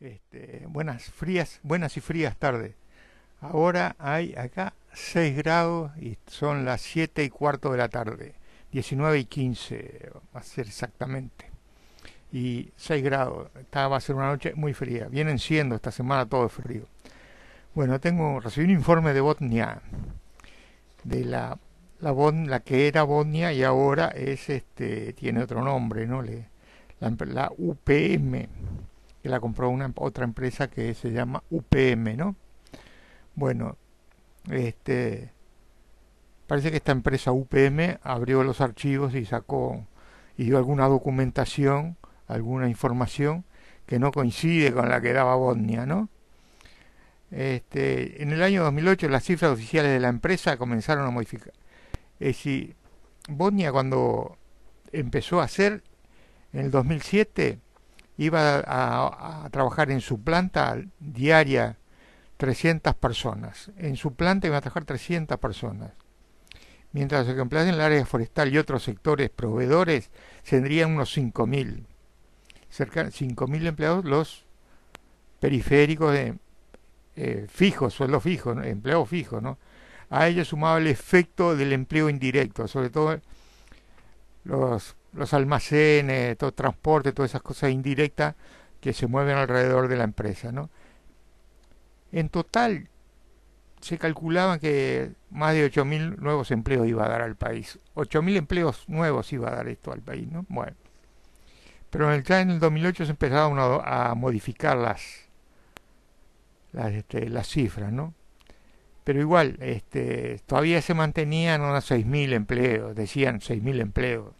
este, buenas, frías, buenas y frías tarde Ahora hay acá 6 grados y son las 7 y cuarto de la tarde. 19 y 15 va a ser exactamente. Y 6 grados. Esta va a ser una noche muy fría. Vienen siendo esta semana todo frío. Bueno, tengo recibí un informe de Botnia. De la la, que era Botnia y ahora es este tiene otro nombre, ¿no? Le, la, la UPM que la compró una otra empresa que se llama UPM, ¿no? Bueno, este parece que esta empresa UPM abrió los archivos y sacó y dio alguna documentación, alguna información que no coincide con la que daba Bosnia, ¿no? Este, en el año 2008 las cifras oficiales de la empresa comenzaron a modificar. Es decir, Bosnia cuando empezó a hacer en el 2007 iba a, trabajar en su planta diaria 300 personas. En su planta iban a trabajar 300 personas. Mientras los empleados en el área forestal y otros sectores proveedores tendrían unos 5.000. Cerca de 5.000 empleados los periféricos de, eh, eh, fijos, sueldos fijos, empleados fijos. ¿no? A ello sumaba el efecto del empleo indirecto, sobre todo los los almacenes, todo transporte, todas esas cosas indirectas que se mueven alrededor de la empresa, ¿no? En total se calculaba que más de 8.000 nuevos empleos iba a dar al país. 8.000 empleos nuevos iba a dar esto al país, ¿no? Bueno. Pero ya en el 2008 se empezaron a, modificar las, este, las, cifras, ¿no? Pero igual, este, todavía se mantenían unos 6.000 empleos, decían 6.000 empleos.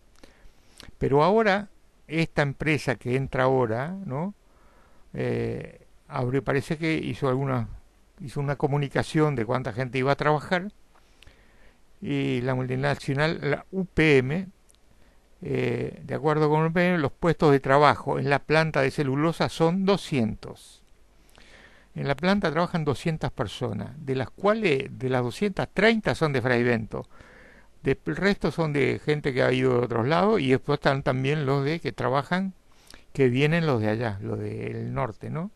Pero ahora, esta empresa que entra ahora, ¿no? Eh, parece que hizo alguna hizo una comunicación de cuánta gente iba a trabajar y la multinacional, la UPM, eh, de acuerdo con UPM, los puestos de trabajo en la planta de celulosa son 200. En la planta trabajan 200 personas, de las cuales de las 230 son de Fraivento. De, el resto son de gente que ha ido de otros lados y después están también los de que trabajan, que vienen los de allá, los del norte, ¿no?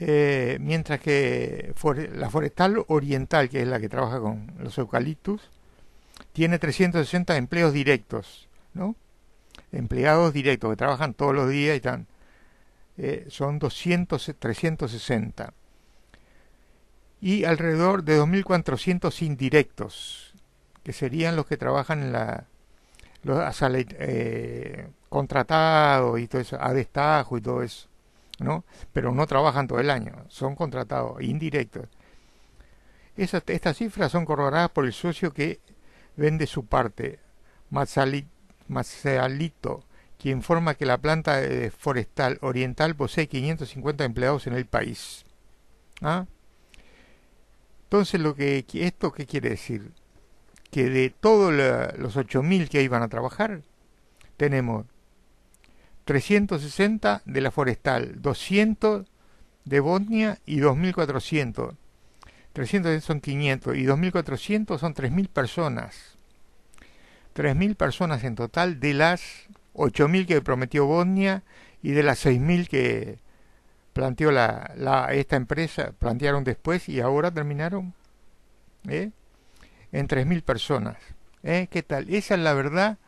Eh, mientras que la forestal oriental, que es la que trabaja con los eucaliptus, tiene 360 empleos directos, ¿no? Empleados directos que trabajan todos los días y están, eh, son 200, 360 y alrededor de 2.400 indirectos, que serían los que trabajan en la los eh, contratados y todo eso, a destajo y todo eso, ¿no? Pero no trabajan todo el año, son contratados indirectos. esas estas cifras son corroboradas por el socio que vende su parte, Mazalito, quien informa que la planta forestal oriental posee 550 empleados en el país. ¿Ah? Entonces, lo que ¿esto qué quiere decir? Que de todos los 8.000 que iban a trabajar, tenemos 360 de la forestal, 200 de Bosnia y 2.400. 300 son 500 y 2.400 son 3.000 personas. 3.000 personas en total de las 8.000 que prometió Bosnia y de las 6.000 que, planteó la, esta empresa, plantearon después y ahora terminaron ¿eh? en 3.000 personas. ¿eh? ¿Qué tal? Esa es la verdad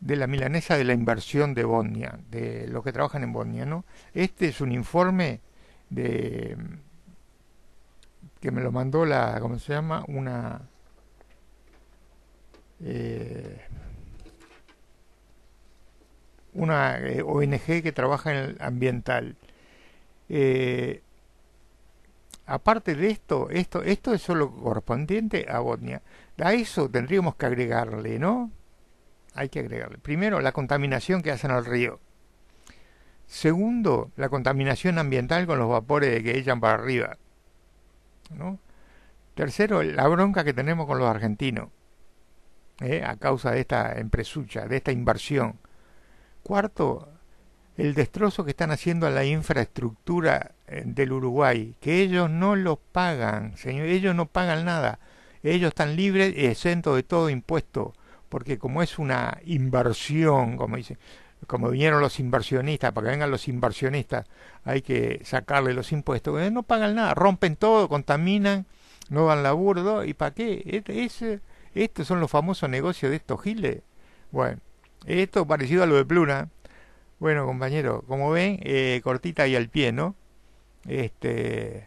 de la milanesa de la inversión de Bosnia, de los que trabajan en Bosnia. ¿no? Este es un informe de que me lo mandó la, ¿cómo se llama? Una... Eh, una eh, ONG que trabaja en el ambiental eh, aparte de esto, esto, esto es solo correspondiente a Botnia A eso tendríamos que agregarle, ¿no? Hay que agregarle. Primero, la contaminación que hacen al río. Segundo, la contaminación ambiental con los vapores que echan para arriba. ¿no? Tercero, la bronca que tenemos con los argentinos ¿eh? a causa de esta empresucha, de esta inversión. Cuarto, el destrozo que están haciendo a la infraestructura eh, del Uruguay, que ellos no lo pagan, señor, ellos no pagan nada, ellos están libres y exentos de todo impuesto, porque como es una inversión, como dicen, como vinieron los inversionistas, para que vengan los inversionistas, hay que sacarle los impuestos, eh, no pagan nada, rompen todo, contaminan, no dan laburo, ¿y para qué? Es, este, estos son los famosos negocios de estos giles. Bueno, esto parecido a lo de Pluna, bueno, compañero, como ven, eh, cortita y al pie, ¿no? Este,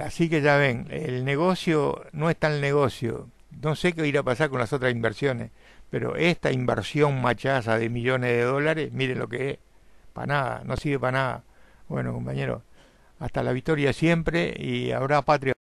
así que ya ven, el negocio no es el negocio. No sé qué irá a pasar con las otras inversiones, pero esta inversión machaza de millones de dólares, miren lo que es, para nada, no sirve para nada. Bueno, compañero, hasta la victoria siempre y habrá patria.